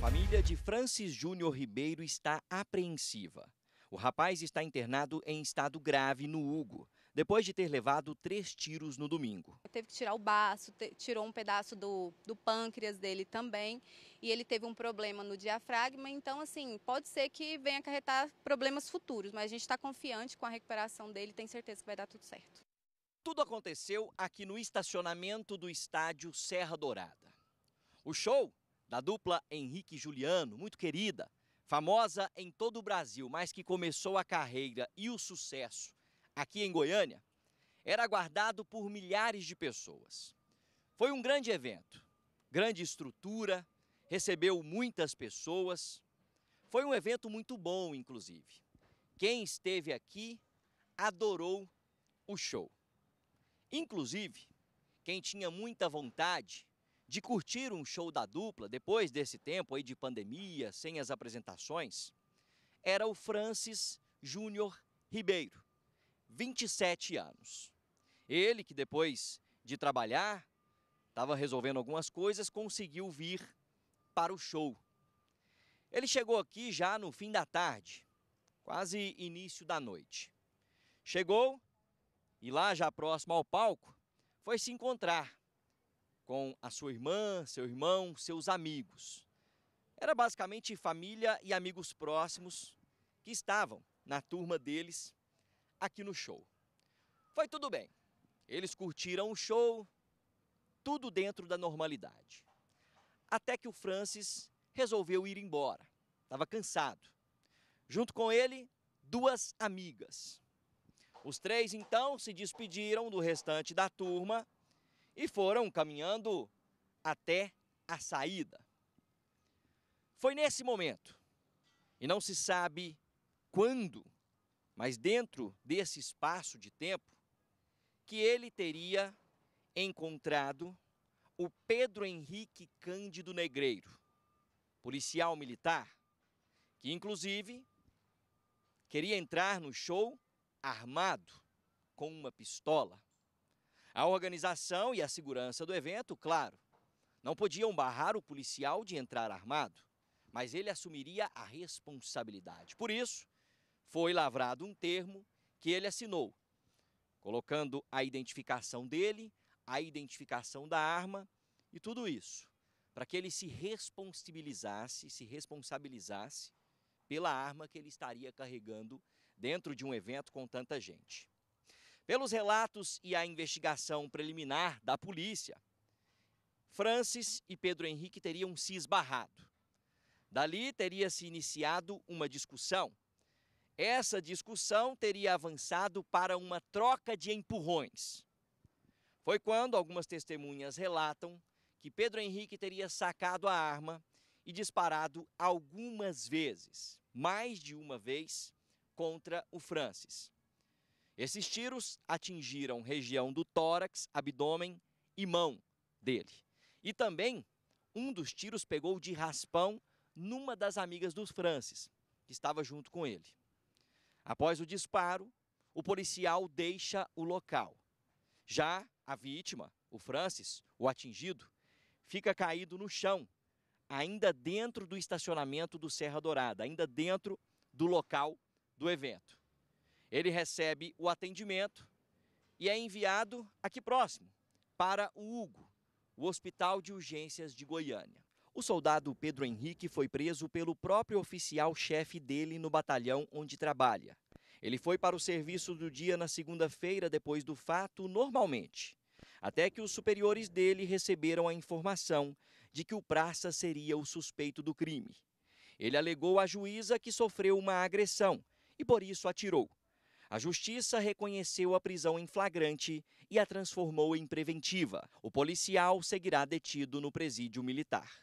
família de Francis Júnior Ribeiro está apreensiva. O rapaz está internado em estado grave no Hugo, depois de ter levado três tiros no domingo. Teve que tirar o baço, tirou um pedaço do, do pâncreas dele também, e ele teve um problema no diafragma, então assim, pode ser que venha acarretar problemas futuros, mas a gente está confiante com a recuperação dele, tem certeza que vai dar tudo certo. Tudo aconteceu aqui no estacionamento do estádio Serra Dourada. O show da dupla Henrique e Juliano, muito querida, famosa em todo o Brasil, mas que começou a carreira e o sucesso aqui em Goiânia, era aguardado por milhares de pessoas. Foi um grande evento, grande estrutura, recebeu muitas pessoas. Foi um evento muito bom, inclusive. Quem esteve aqui adorou o show. Inclusive, quem tinha muita vontade de curtir um show da dupla depois desse tempo aí de pandemia, sem as apresentações, era o Francis Júnior Ribeiro, 27 anos. Ele que depois de trabalhar, estava resolvendo algumas coisas, conseguiu vir para o show. Ele chegou aqui já no fim da tarde, quase início da noite. Chegou e lá já próximo ao palco, foi se encontrar com a sua irmã, seu irmão, seus amigos. Era basicamente família e amigos próximos que estavam na turma deles aqui no show. Foi tudo bem. Eles curtiram o show, tudo dentro da normalidade. Até que o Francis resolveu ir embora. Estava cansado. Junto com ele, duas amigas. Os três então se despediram do restante da turma e foram caminhando até a saída. Foi nesse momento, e não se sabe quando, mas dentro desse espaço de tempo, que ele teria encontrado o Pedro Henrique Cândido Negreiro, policial militar, que inclusive queria entrar no show armado com uma pistola. A organização e a segurança do evento, claro, não podiam barrar o policial de entrar armado, mas ele assumiria a responsabilidade. Por isso, foi lavrado um termo que ele assinou, colocando a identificação dele, a identificação da arma e tudo isso, para que ele se responsabilizasse, se responsabilizasse pela arma que ele estaria carregando dentro de um evento com tanta gente. Pelos relatos e a investigação preliminar da polícia, Francis e Pedro Henrique teriam se esbarrado. Dali teria se iniciado uma discussão. Essa discussão teria avançado para uma troca de empurrões. Foi quando algumas testemunhas relatam que Pedro Henrique teria sacado a arma e disparado algumas vezes, mais de uma vez, contra o Francis. Esses tiros atingiram região do tórax, abdômen e mão dele. E também um dos tiros pegou de raspão numa das amigas do Francis, que estava junto com ele. Após o disparo, o policial deixa o local. Já a vítima, o Francis, o atingido, fica caído no chão, ainda dentro do estacionamento do Serra Dourada, ainda dentro do local do evento. Ele recebe o atendimento e é enviado aqui próximo, para o Hugo, o Hospital de Urgências de Goiânia. O soldado Pedro Henrique foi preso pelo próprio oficial-chefe dele no batalhão onde trabalha. Ele foi para o serviço do dia na segunda-feira depois do fato, normalmente, até que os superiores dele receberam a informação de que o praça seria o suspeito do crime. Ele alegou à juíza que sofreu uma agressão e por isso atirou. A justiça reconheceu a prisão em flagrante e a transformou em preventiva. O policial seguirá detido no presídio militar.